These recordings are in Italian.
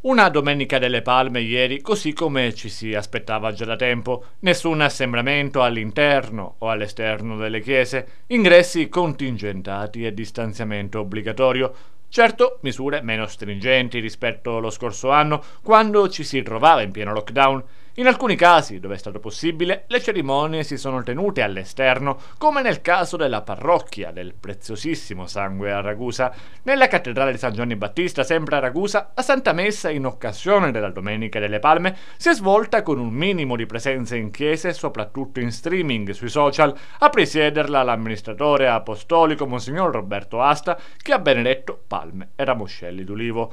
Una domenica delle palme ieri, così come ci si aspettava già da tempo. Nessun assembramento all'interno o all'esterno delle chiese, ingressi contingentati e distanziamento obbligatorio. Certo, misure meno stringenti rispetto allo scorso anno, quando ci si trovava in pieno lockdown. In alcuni casi, dove è stato possibile, le cerimonie si sono tenute all'esterno, come nel caso della parrocchia del preziosissimo sangue a Ragusa, nella cattedrale di San Giovanni Battista, sempre a Ragusa, la Santa Messa in occasione della Domenica delle Palme si è svolta con un minimo di presenza in chiesa e soprattutto in streaming sui social, a presiederla l'amministratore apostolico Monsignor Roberto Asta, che ha benedetto palme e ramoscelli d'ulivo.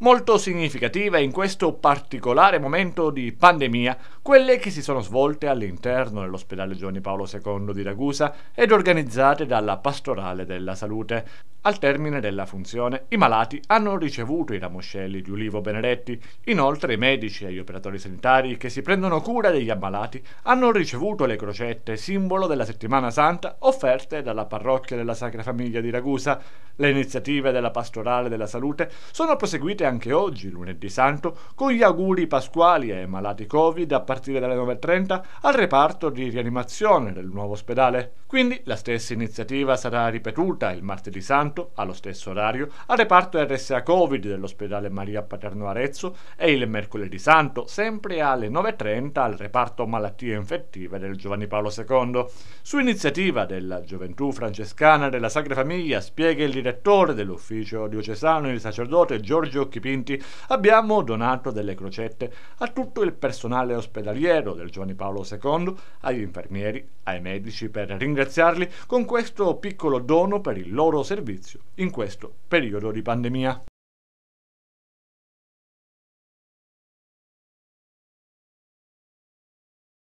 Molto significative in questo particolare momento di pandemia quelle che si sono svolte all'interno dell'ospedale Giovanni Paolo II di Ragusa ed organizzate dalla Pastorale della Salute. Al termine della funzione, i malati hanno ricevuto i ramoscelli di ulivo benedetti. Inoltre, i medici e gli operatori sanitari che si prendono cura degli ammalati hanno ricevuto le crocette, simbolo della settimana santa, offerte dalla parrocchia della Sacra Famiglia di Ragusa. Le iniziative della pastorale della salute sono proseguite anche oggi, lunedì santo, con gli auguri pasquali ai malati Covid a partire dalle 9.30 al reparto di rianimazione del nuovo ospedale. Quindi la stessa iniziativa sarà ripetuta il martedì santo tanto, allo stesso orario, al reparto RSA Covid dell'ospedale Maria Paterno Arezzo e il mercoledì santo, sempre alle 9.30, al reparto malattie infettive del Giovanni Paolo II. Su iniziativa della Gioventù Francescana della Sacra Famiglia, spiega il direttore dell'ufficio diocesano, il sacerdote Giorgio Chipinti, abbiamo donato delle crocette a tutto il personale ospedaliero del Giovanni Paolo II, agli infermieri, ai medici per ringraziarli con questo piccolo dono per il loro servizio servizio in questo periodo di pandemia.